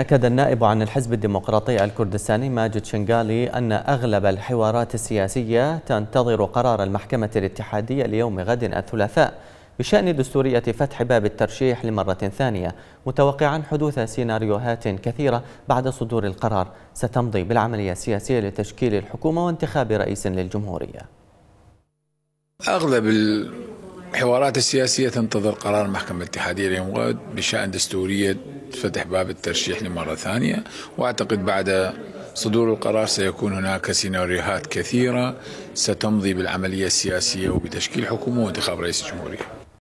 أكد النائب عن الحزب الديمقراطي الكردستاني ماجد شنغالي أن أغلب الحوارات السياسية تنتظر قرار المحكمة الاتحادية ليوم غد الثلاثاء بشأن دستورية فتح باب الترشيح لمرة ثانية متوقعا حدوث سيناريوهات كثيرة بعد صدور القرار ستمضي بالعملية السياسية لتشكيل الحكومة وانتخاب رئيس للجمهورية أغلب الحوارات السياسية تنتظر قرار المحكمة الاتحادية اليوم غد بشأن دستورية فتح باب الترشيح لمرة ثانية وأعتقد بعد صدور القرار سيكون هناك سيناريوهات كثيرة ستمضي بالعملية السياسية وبتشكيل حكومة وانتخاب رئيس الجمهورية